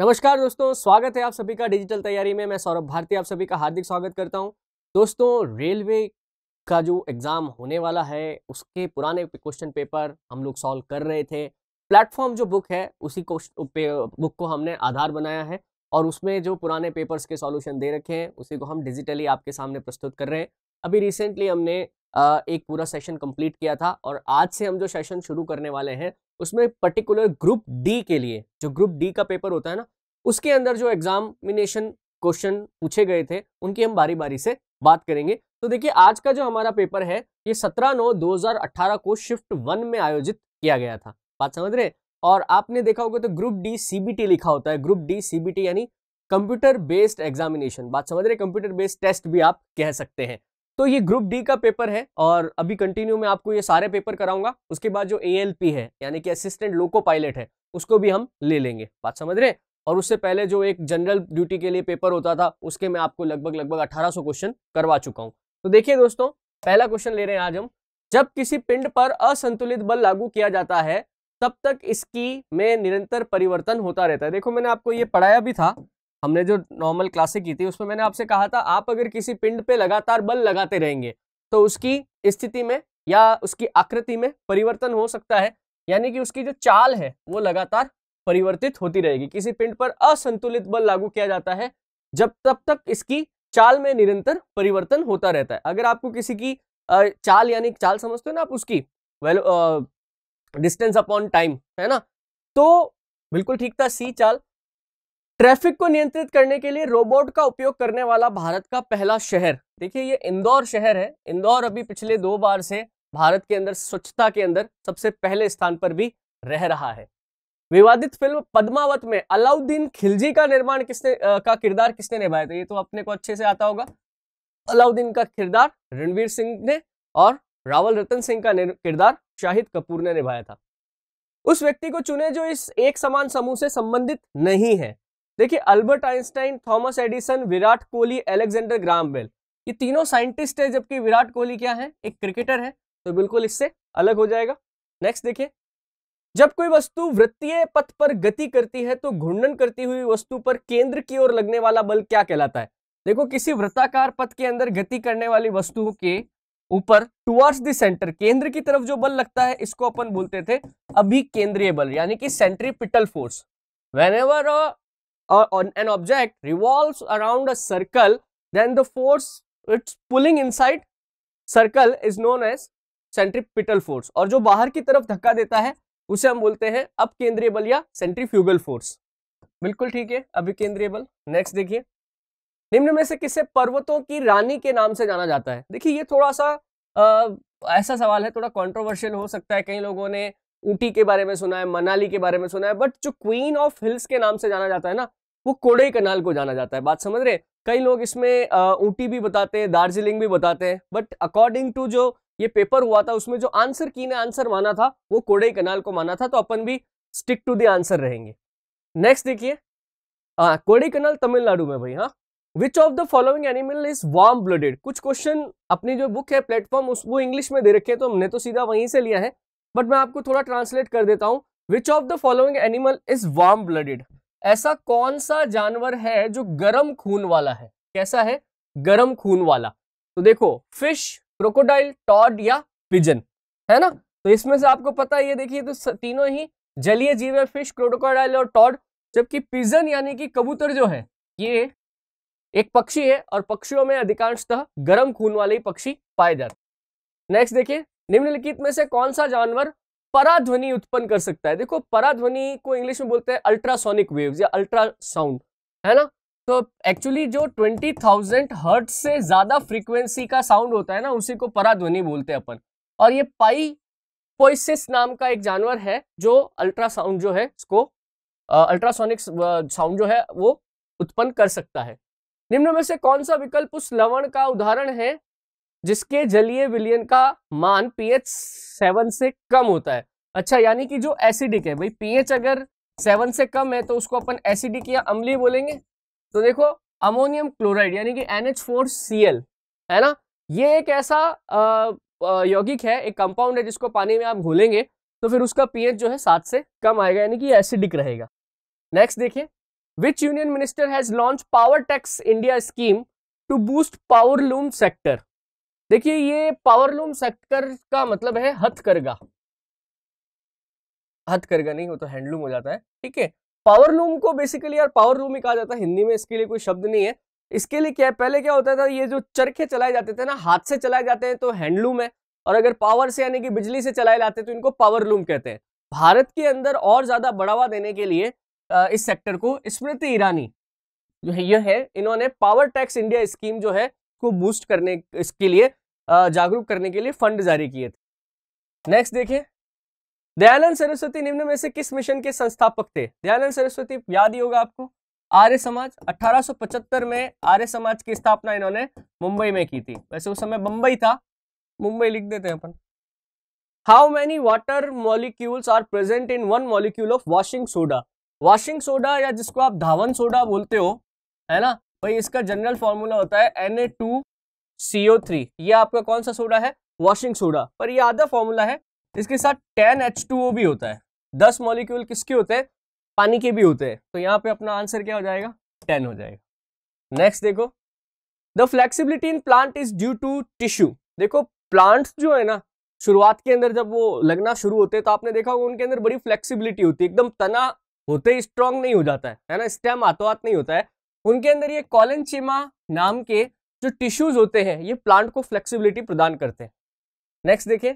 नमस्कार दोस्तों स्वागत है आप सभी का डिजिटल तैयारी में मैं सौरभ भारती आप सभी का हार्दिक स्वागत करता हूं दोस्तों रेलवे का जो एग्ज़ाम होने वाला है उसके पुराने क्वेश्चन पेपर हम लोग सॉल्व कर रहे थे प्लेटफॉर्म जो बुक है उसी बुक को हमने आधार बनाया है और उसमें जो पुराने पेपर्स के सॉल्यूशन दे रखे हैं उसी को हम डिजिटली आपके सामने प्रस्तुत कर रहे हैं अभी रिसेंटली हमने एक पूरा सेशन कंप्लीट किया था और आज से हम जो सेशन शुरू करने वाले हैं उसमें पर्टिकुलर ग्रुप डी के लिए जो ग्रुप डी का पेपर होता है ना उसके अंदर जो एग्जामिनेशन क्वेश्चन पूछे गए थे उनकी हम बारी बारी से बात करेंगे तो देखिए आज का जो हमारा पेपर है ये 17 नौ 2018 को शिफ्ट वन में आयोजित किया गया था बात समझ रहे और आपने देखा होगा तो ग्रुप डी सीबीटी लिखा होता है ग्रुप डी सीबीटी यानी कंप्यूटर बेस्ड एग्जामिनेशन बात समझ रहे कंप्यूटर बेस्ड टेस्ट भी आप कह सकते हैं तो ये ग्रुप डी का पेपर है और अभी कंटिन्यू में आपको ये सारे पेपर कराऊंगा उसके बाद जो ए है यानी कि असिस्टेंट लोको पायलट है उसको भी हम ले लेंगे बात समझ रहे हैं और उससे पहले जो एक जनरल ड्यूटी के लिए पेपर होता था उसके मैं आपको लगभग लगभग सौ क्वेश्चन करवा चुका हूँ तो देखिए दोस्तों पहला क्वेश्चन ले रहे हैं आज हम जब किसी पिंड पर असंतुलित बल लागू किया जाता है तब तक इसकी में निरंतर परिवर्तन होता रहता है देखो मैंने आपको ये पढ़ाया भी था हमने जो नॉर्मल क्लासे की थी उसमें मैंने आपसे कहा था आप अगर किसी पिंड पे लगातार बल लगाते रहेंगे तो उसकी स्थिति में या उसकी आकृति में परिवर्तन हो सकता है यानी कि उसकी जो चाल है वो लगातार परिवर्तित होती रहेगी किसी पिंड पर असंतुलित बल लागू किया जाता है जब तब तक इसकी चाल में निरंतर परिवर्तन होता रहता है अगर आपको किसी की चाल यानी चाल समझते हो ना आप उसकी वैल्यू डिस्टेंस अपॉन टाइम है ना तो बिल्कुल ठीक था सी चाल ट्रैफिक को नियंत्रित करने के लिए रोबोट का उपयोग करने वाला भारत का पहला शहर देखिए ये इंदौर शहर है इंदौर अभी पिछले दो बार से भारत के अंदर स्वच्छता के अंदर सबसे पहले स्थान पर भी रह रहा है विवादित फिल्म पद्मावत में अलाउद्दीन खिलजी का निर्माण किसने आ, का किरदार किसने निभाया था ये तो अपने को अच्छे से आता होगा अलाउद्दीन का किरदार रणवीर सिंह ने और रावल रतन सिंह का किरदार शाहिद कपूर ने निभाया था उस व्यक्ति को चुने जो इस एक समान समूह से संबंधित नहीं है देखिए Albert Einstein Thomas Edison Virat Kohli Alexander Graham Bell ये तीनों साइंटिस्ट है जबकि विराट कोहली क्या है एक क्रिकेटर है तो बिल्कुल इससे अलग हो जाएगा नेक्स्ट देखिए जब कोई वस्तु वृत्तीय पथ पर गति करती है तो घूर्णन करती हुई वस्तु पर केंद्र की ओर लगने वाला बल क्या कहलाता है देखो किसी वृत्ताकार पथ के अंदर गति करने वाली वस्तुओं के ऊपर टुवर्ड्स द सेंटर केंद्र की तरफ जो बल लगता है इसको अपन बोलते थे अभी केंद्रीय बल यानी कि centripetal force whenever a or, an object revolves around a circle then the force it's pulling inside circle is known as centripetal force और जो बाहर की तरफ धक्का देता है उसे हम बोलते हैं अप केंद्रीय बल या सेंट्रीफ्यूगल फोर्स बिल्कुल ठीक है अभी केंद्रीय बल नेक्स्ट देखिए निम्न में से किसे पर्वतों की रानी के नाम से जाना जाता है देखिए ये थोड़ा सा आ, ऐसा सवाल है थोड़ा कंट्रोवर्शियल हो सकता है कई लोगों ने ऊटी के बारे में सुना है मनाली के बारे में सुना है बट जो क्वीन ऑफ हिल्स के नाम से जाना जाता है ना वो कोडे कनाल को जाना जाता है बात समझ रहे कई लोग इसमें ऊटी भी बताते हैं दार्जिलिंग भी बताते हैं बट अकॉर्डिंग टू जो ये पेपर हुआ था उसमें जो आंसर की ने आंसर माना था वो कोडे कनाल को माना था तो अपन भी स्टिक टू द आंसर रहेंगे नेक्स्ट देखिए हाँ कनाल तमिलनाडु में भाई हाँ which of the following animal is warm blooded कुछ क्वेश्चन अपनी जो बुक है प्लेटफॉर्म उस वो इंग्लिश में दे रखे हैं तो हमने तो सीधा वहीं से लिया है बट मैं आपको थोड़ा ट्रांसलेट कर देता हूँ which of the following animal is warm blooded ऐसा कौन सा जानवर है जो गर्म खून वाला है कैसा है गर्म खून वाला तो देखो फिश क्रोकोडाइल टॉड या पिजन है ना तो इसमें से आपको पता है ये देखिए तो तीनों ही जलीय जीव है फिश क्रोकोडाइल और टॉड जबकि पिजन यानी कि कबूतर जो है ये एक पक्षी है और पक्षियों में अधिकांशतः गर्म खून वाले ही पक्षी पाए जाते हैं नेक्स्ट देखिए निम्नलिखित में से कौन सा जानवर पराध्वनि उत्पन्न कर सकता है देखो पराध्वनि को इंग्लिश में बोलते हैं अल्ट्रासोनिक वेव्स या अल्ट्रासाउंड है ना तो एक्चुअली जो 20,000 हर्ट से ज्यादा फ्रीक्वेंसी का साउंड होता है ना उसी को पराध्वनि बोलते हैं अपन और ये पाई पोइसिस नाम का एक जानवर है जो अल्ट्रासाउंड जो है इसको अल्ट्रासोनिक साउंड जो है वो उत्पन्न कर सकता है निम्न में से कौन सा विकल्प उस लवण का उदाहरण है जिसके जलीय विलियन का मान पीएच सेवन से कम होता है अच्छा यानी कि जो एसिडिक है भाई पीएच अगर सेवन से कम है तो उसको अपन एसिडिक या अम्लीय बोलेंगे तो देखो अमोनियम क्लोराइड यानी कि N H four C L है ना ये एक ऐसा यौगिक है एक कंपाउंड है जिसको पानी में आप घोलेंगे तो फिर उसका पीएच जो है सात से कम आएगा यानी कि एसिडिक रहेगा नेक्स्ट देखिए which union minister has launch power tex India scheme to boost power loom sector देखिए ये पावरलूम सेक्टर का मतलब है हथकरघा हथकरघा नहीं हो तो हैंडलूम हो जाता है ठीक है पावरलूम को बेसिकली यार पावरलूम ही कहा जाता है हिंदी में इसके लिए कोई शब्द नहीं है इसके लिए क्या है पहले क्या होता था ये जो चरखे चलाए जाते थे ना हाथ से चलाए जाते हैं तो हैंडलूम है और अगर पावर से यानी कि बिजली से चलाए जाते हैं तो इनको पावरलूम कहते हैं भारत के अंदर और ज्यादा बढ़ावा देने के लिए इस सेक्टर को स्मृति ईरानी जो है यह है इन्होंने पावर टैक्स इंडिया स्कीम जो है को बूस्ट करने इसके लिए जागरूक करने के लिए फंड जारी किए थे नेक्स्ट देखें दयानंद सरस्वती निम्न में से किस मिशन के संस्थापक थे दयानंद सरस्वती याद ही होगा आपको आर्य समाज 1875 में आर्य समाज की स्थापना इन्होंने मुंबई में की थी वैसे उस समय बंबई था मुंबई लिख देते हैं अपन how many water molecules are present in one molecule of washing soda washing soda या जिसको आप धावन सोडा बोलते हो है ना भाई इसका जनरल फॉर्मूला होता है N A two C O three ये आपका कौन सा सोडा है वॉशिंग सोडा पर ये आधा फॉर्मूला है इसके साथ टेन एच टू ओ भी होता है दस मॉलिक्यूल किसके होते हैं पानी के भी होते हैं तो यहाँ पे अपना आंसर क्या हो जाएगा टेन हो जाएगा नेक्स्ट देखो the flexibility in plant is due to tissue देखो प्लांट्स जो है ना शुरुआत के अंदर जब वो लगना शुरू होते हैं तो आपने देखा होगा उनके अंदर बड़ी फ्लेक्सिबिलिटी होती है एकदम तना होते ही स्ट्रांग नहीं हो जाता है है ना स्टेम आतो आत नहीं होता है उनके अंदर ये कॉलेंचिमा नाम के जो टिश्यूज होते हैं ये प्लांट को फ्लेक्सिबिलिटी प्रदान करते हैं नेक्स्ट देखें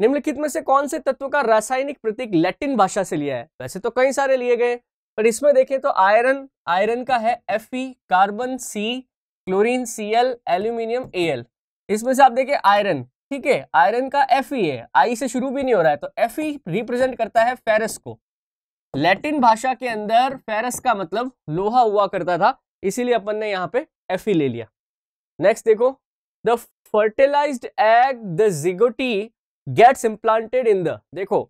निम्नलिखित में से कौन से तत्व का रासायनिक प्रतीक लैटिन भाषा से लिया है वैसे तो कई सारे लिए गए पर इसमें देखें तो आयरन आयरन का है F carbon C chlorine C L aluminium A L इसमें से आप देखें आयरन ठीक है आयरन का एफ है आई से शुरू भी नहीं हो रहा है तो एफ रिप्रेजेंट करता है फेरस को लैटिन भाषा के अंदर फेरस का मतलब लोहा हुआ करता था इसीलिए अपन ने यहाँ पे एफ ले लिया नेक्स्ट देखो the fertilize egg the zygote gets implanted in the देखो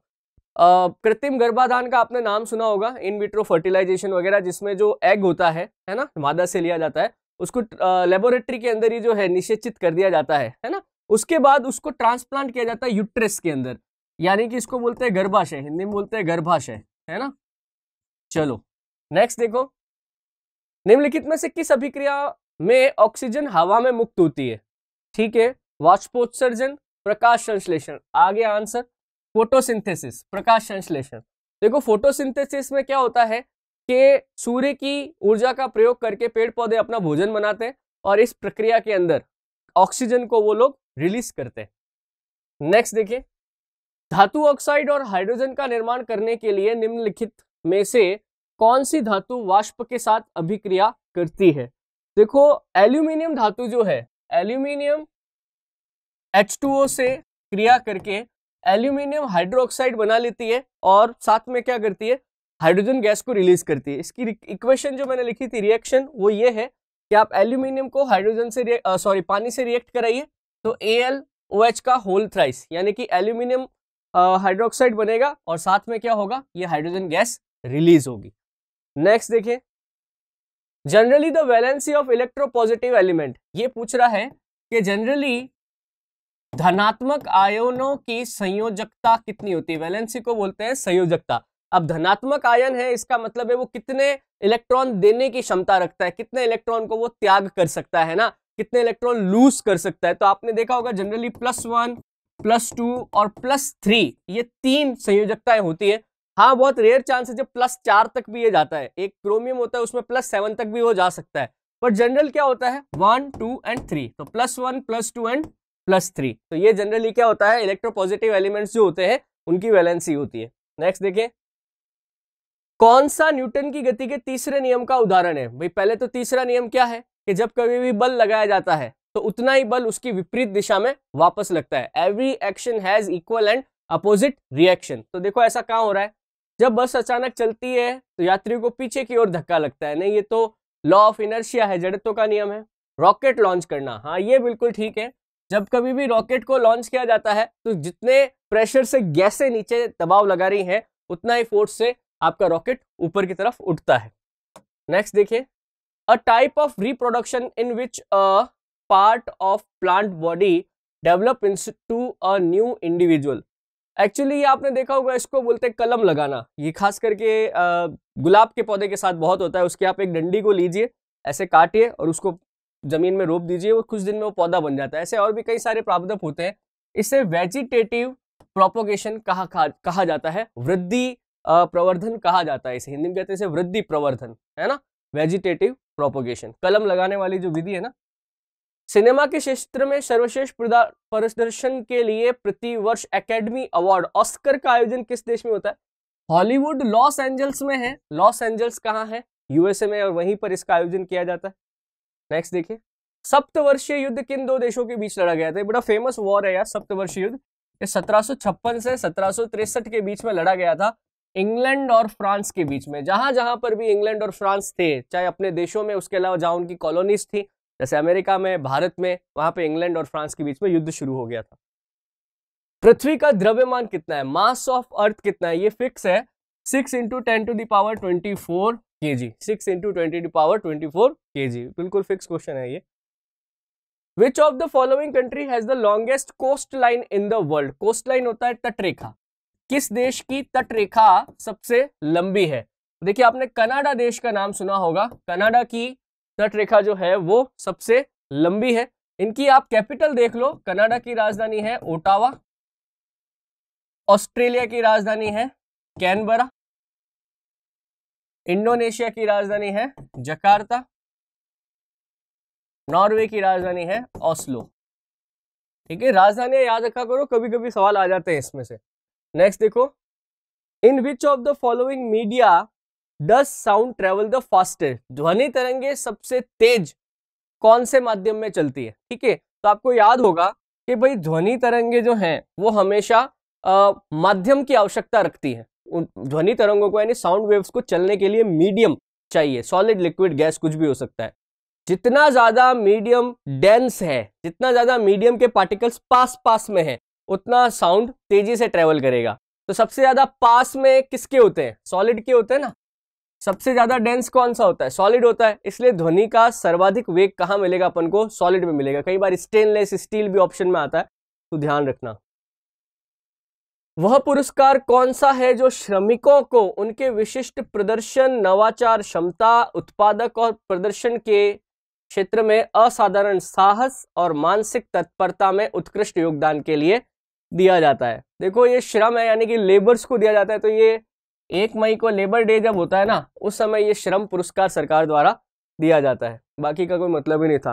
कृत्रिम गर्भाधान का आपने नाम सुना होगा इन विट्रो फर्टिलाइजेशन वगैरह जिसमें जो एग होता है है ना मादा से लिया जाता है उसको लेबोरेटरी के अंदर ही जो है निश्चित कर दिया जाता है है ना उसके बाद उसको ट्रांसप्लांट किया जाता है यूट्रेस के अंदर यानी कि इसको बोलते हैं गर्भाशय हिंदी में बोलते हैं गर्भाशय है ना चलो नेक्स्ट देखो निम्नलिखित में से किस अभिक्रिया में ऑक्सीजन हवा में मुक्त होती है ठीक है वाष्पोत्सर्जन प्रकाश संश्लेषण आगे आंसर फोटोसिंथेसिस प्रकाश संश्लेषण देखो फोटोसिंथेसिस में क्या होता है कि सूर्य की ऊर्जा का प्रयोग करके पेड़ पौधे अपना भोजन बनाते हैं और इस प्रक्रिया के अंदर ऑक्सीजन को वो लोग रिलीज करते हैं नेक्स्ट देखिए धातु ऑक्साइड और हाइड्रोजन का निर्माण करने के लिए निम्नलिखित में से कौन सी धातु वाष्प के साथ अभिक्रिया करती है देखो एल्यूमिनियम धातु जो है एल्यूमिनियम H2O से क्रिया करके एल्यूमिनियम हाइड्रोक्साइड बना लेती है और साथ में क्या करती है हाइड्रोजन गैस को रिलीज करती है इसकी इक्वेशन जो मैंने लिखी थी रिएक्शन वो ये है कि आप एल्यूमिनियम को हाइड्रोजन से सॉरी पानी से रिएक्ट कराइए तो ए एल ओ एच का होल थ्राइस यानी कि एल्यूमिनियम हाइड्रोक्साइड बनेगा और साथ में क्या होगा ये हाइड्रोजन गैस रिलीज होगी नेक्स्ट देखें generally the valency of electropositive element ये पूछ रहा है कि जनरली धनात्मक आयनों की संयोजकता कितनी होती है वैलेंसी को बोलते हैं संयोजकता अब धनात्मक आयन है इसका मतलब है वो कितने इलेक्ट्रॉन देने की क्षमता रखता है कितने इलेक्ट्रॉन को वो त्याग कर सकता है ना कितने इलेक्ट्रॉन लूज कर सकता है तो आपने देखा होगा generally plus one plus two और प्लस थ्री ये तीन संयोजकताएं होती है हाँ बहुत रेयर चांस है जब प्लस चार तक भी ये जाता है एक क्रोमियम होता है उसमें प्लस सेवन तक भी वो जा सकता है पर जनरल क्या होता है वन टू एंड थ्री तो plus one plus two and plus three तो ये जनरली क्या होता है इलेक्ट्रोपॉजिटिव एलिमेंट्स जो होते हैं उनकी वैलेंसी होती है नेक्स्ट देखें कौन सा न्यूटन की गति के तीसरे नियम का उदाहरण है भाई पहले तो तीसरा नियम क्या है कि जब कभी भी बल लगाया जाता है तो उतना ही बल उसकी विपरीत दिशा में वापस लगता है every action has equal and opposite reaction तो देखो ऐसा कहाँ हो रहा है जब बस अचानक चलती है तो यात्रियों को पीछे की ओर धक्का लगता है नहीं ये तो लॉ ऑफ इनर्शिया है जड़त्व का नियम है रॉकेट लॉन्च करना हाँ ये बिल्कुल ठीक है जब कभी भी रॉकेट को लॉन्च किया जाता है तो जितने प्रेशर से गैसें नीचे दबाव लगा रही हैं उतना ही फोर्स से आपका रॉकेट ऊपर की तरफ उठता है नेक्स्ट देखिए a type of reproduction in which a part of plant body develop to a new individual actually ये आपने देखा होगा इसको बोलते हैं कलम लगाना ये खास करके गुलाब के पौधे के साथ बहुत होता है उसके आप एक डंडी को लीजिए ऐसे काटिए और उसको ज़मीन में रोप दीजिए वो कुछ दिन में वो पौधा बन जाता है ऐसे और भी कई सारे प्रावधान होते हैं इसे वेजिटेटिव प्रोपोगेशन कहा कहा जाता है वृद्धि प्रवर्धन कहा जाता है इसे हिंदी में कहते हैं वृद्धि प्रवर्धन है ना वेजिटेटिव प्रोपोगेशन कलम लगाने वाली जो विधि है ना सिनेमा के क्षेत्र में सर्वश्रेष्ठ प्रदर्शन के लिए प्रति वर्ष एकेडमी अवार्ड ऑस्कर का आयोजन किस देश में होता है हॉलीवुड लॉस एंजल्स में है लॉस एंजल्स कहाँ है यूएसए में और वहीं पर इसका आयोजन किया जाता है नेक्स्ट देखिए सप्तवर्षीय युद्ध किन दो देशों के बीच लड़ा गया था बड़ा फेमस वॉर है यार सप्तवर्षीय युद्ध ये सत्रह से सत्रह के बीच में लड़ा गया था इंग्लैंड और फ्रांस के बीच में जहां जहां पर भी इंग्लैंड और फ्रांस थे चाहे अपने देशों में उसके अलावा जहां उनकी कॉलोनीज थी जैसे अमेरिका में भारत में वहां पे इंग्लैंड और फ्रांस के बीच में युद्ध शुरू हो गया था पृथ्वी का द्रव्यमान कितना है मास ऑफ अर्थ कितना है ये फिक्स है six into ten to the power twenty four K G six into twenty to power twenty four K G बिल्कुल फिक्स क्वेश्चन है ये which of the following country has the longest coast line in the world coast line होता है तटरेखा किस देश की तटरेखा सबसे लंबी है देखिए आपने कनाडा देश का नाम सुना होगा कनाडा की तट रेखा जो है वो सबसे लंबी है इनकी आप कैपिटल देख लो कनाडा की राजधानी है ओटावा ऑस्ट्रेलिया की राजधानी है कैनबरा इंडोनेशिया की राजधानी है जकार्ता नॉर्वे की राजधानी है ऑस्लो ठीक है राजधानियां याद रखा करो कभी कभी सवाल आ जाते हैं इसमें से नेक्स्ट देखो in which of the following media does sound travel the fastest ध्वनि तरंगे सबसे तेज कौन से माध्यम में चलती है ठीक है तो आपको याद होगा कि भाई ध्वनि तरंगे जो हैं वो हमेशा माध्यम की आवश्यकता रखती है ध्वनि तरंगों को यानी साउंड वेव्स को चलने के लिए मीडियम चाहिए सॉलिड लिक्विड गैस कुछ भी हो सकता है जितना ज्यादा मीडियम डेंस है जितना ज्यादा मीडियम के पार्टिकल्स पास पास में है उतना साउंड तेजी से ट्रेवल करेगा तो सबसे ज्यादा पास में किसके होते हैं सॉलिड के होते हैं ना सबसे ज्यादा डेंस कौन सा होता है सॉलिड होता है इसलिए ध्वनि का सर्वाधिक वेग कहाँ मिलेगा अपन को सॉलिड में मिलेगा कई बार स्टेनलेस स्टील भी ऑप्शन में आता है तो ध्यान रखना वह पुरस्कार कौन सा है जो श्रमिकों को उनके विशिष्ट प्रदर्शन नवाचार क्षमता उत्पादक और प्रदर्शन के क्षेत्र में असाधारण साहस और मानसिक तत्परता में उत्कृष्ट योगदान के लिए दिया जाता है देखो ये श्रम है यानी कि लेबर्स को दिया जाता है तो ये एक मई को लेबर डे जब होता है ना उस समय ये श्रम पुरस्कार सरकार द्वारा दिया जाता है बाकी का कोई मतलब ही नहीं था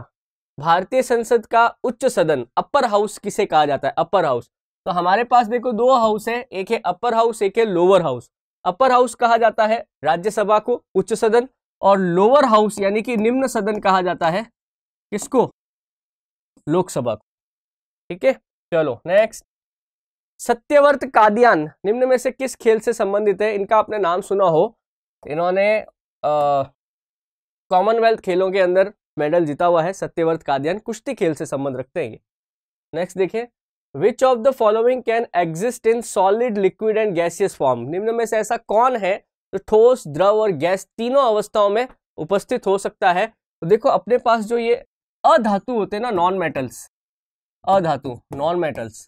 भारतीय संसद का उच्च सदन अपर हाउस किसे कहा जाता है अपर हाउस तो हमारे पास देखो दो हाउस है एक है अपर हाउस एक है लोअर हाउस अपर हाउस कहा जाता है राज्यसभा को उच्च सदन और लोअर हाउस यानी कि निम्न सदन कहा जाता है किसको लोकसभा को ठीक है चलो नेक्स्ट सत्यवर्त कादियान निम्न में से किस खेल से संबंधित है इनका आपने नाम सुना हो इन्होंने कॉमनवेल्थ खेलों के अंदर मेडल जीता हुआ है सत्यवर्त कादियान कुश्ती खेल से संबंध रखते हैं ये नेक्स्ट देखिए which of the following can exist in solid liquid and gaseous form निम्न में से ऐसा कौन है जो तो ठोस द्रव और गैस तीनों अवस्थाओं में उपस्थित हो सकता है तो देखो अपने पास जो ये अधातु होते हैं ना नॉन मेटल्स अधातु नॉन मेटल्स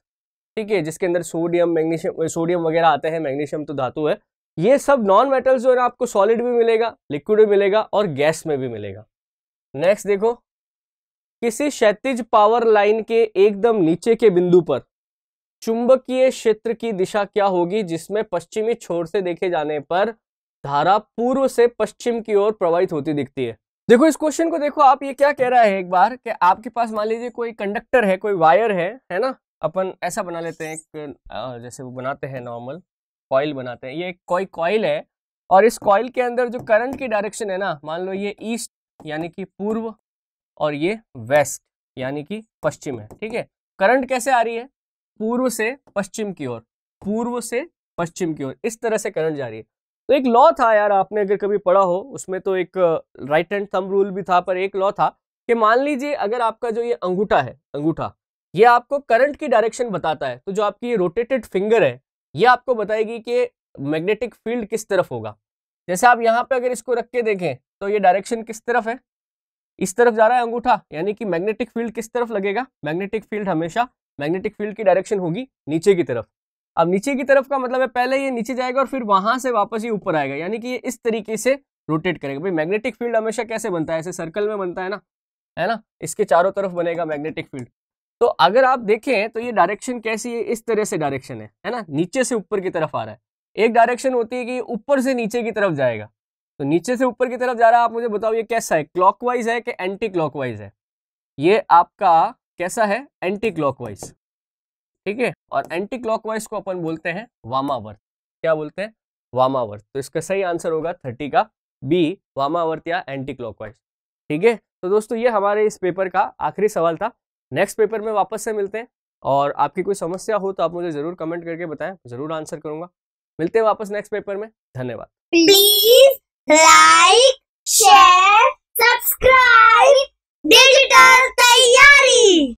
ठीक है जिसके अंदर सोडियम मैग्नीशियम सोडियम वगैरह आते हैं मैग्नीशियम तो धातु है ये सब नॉन मेटल्स जो है ना आपको सॉलिड भी मिलेगा लिक्विड भी मिलेगा और गैस में भी मिलेगा नेक्स्ट देखो किसी क्षैतिज पावर लाइन के एकदम नीचे के बिंदु पर चुंबकीय क्षेत्र की दिशा क्या होगी जिसमें पश्चिमी छोर से देखे जाने पर धारा पूर्व से पश्चिम की ओर प्रवाहित होती दिखती है देखो इस क्वेश्चन को देखो आप ये क्या कह रहा है एक बार कि आपके पास मान लीजिए कोई कंडक्टर है कोई वायर है है ना अपन ऐसा बना लेते हैं एक जैसे वो बनाते हैं नॉर्मल कॉयल बनाते हैं ये एक कोई कॉयल है और इस कॉयल के अंदर जो करंट की डायरेक्शन है ना मान लो ये ईस्ट यानी कि पूर्व और ये वेस्ट यानी कि पश्चिम है ठीक है करंट कैसे आ रही है पूर्व से पश्चिम की ओर पूर्व से पश्चिम की ओर इस तरह से करंट जा रही है तो एक लॉ था यार आपने अगर कभी पढ़ा हो उसमें तो एक राइट हैंड थंब रूल भी था पर एक लॉ था कि मान लीजिए अगर आपका जो ये अंगूठा है अंगूठा ये आपको करंट की डायरेक्शन बताता है तो जो आपकी रोटेटेड फिंगर है ये आपको बताएगी कि मैग्नेटिक फील्ड किस तरफ होगा जैसे आप यहाँ पे अगर इसको रख के देखें तो ये डायरेक्शन किस तरफ है इस तरफ जा रहा है अंगूठा यानी कि मैग्नेटिक फील्ड किस तरफ लगेगा मैग्नेटिक फील्ड हमेशा मैग्नेटिक फील्ड की डायरेक्शन होगी नीचे की तरफ अब नीचे की तरफ का मतलब है पहले ये नीचे जाएगा और फिर वहां से वापस ही ऊपर आएगा यानी कि ये इस तरीके से रोटेट करेगा भाई मैग्नेटिक फील्ड हमेशा कैसे बनता है ऐसे सर्कल में बनता है ना है ना इसके चारों तरफ बनेगा मैग्नेटिक फील्ड तो अगर आप देखें तो ये डायरेक्शन कैसी है इस तरह से डायरेक्शन है है ना नीचे से ऊपर की तरफ आ रहा है एक डायरेक्शन होती है कि ऊपर से नीचे की तरफ जाएगा तो नीचे से ऊपर की तरफ जा रहा है आप मुझे बताओ ये कैसा है क्लॉकवाइज है कि एंटी क्लॉकवाइज है ये आपका कैसा है एंटी क्लॉकवाइज ठीक है और एंटी क्लॉकवाइज को अपन बोलते हैं वामावर्त क्या बोलते हैं वामावर्त तो इसका सही आंसर होगा थर्टी का बी वामावर्त या एंटी क्लॉकवाइज ठीक है तो दोस्तों ये हमारे इस पेपर का आखिरी सवाल था नेक्स्ट पेपर में वापस से मिलते हैं और आपकी कोई समस्या हो तो आप मुझे ज़रूर कमेंट करके बताएं ज़रूर आंसर करूंगा मिलते हैं वापस नेक्स्ट पेपर में धन्यवाद please like share subscribe digital तैयारी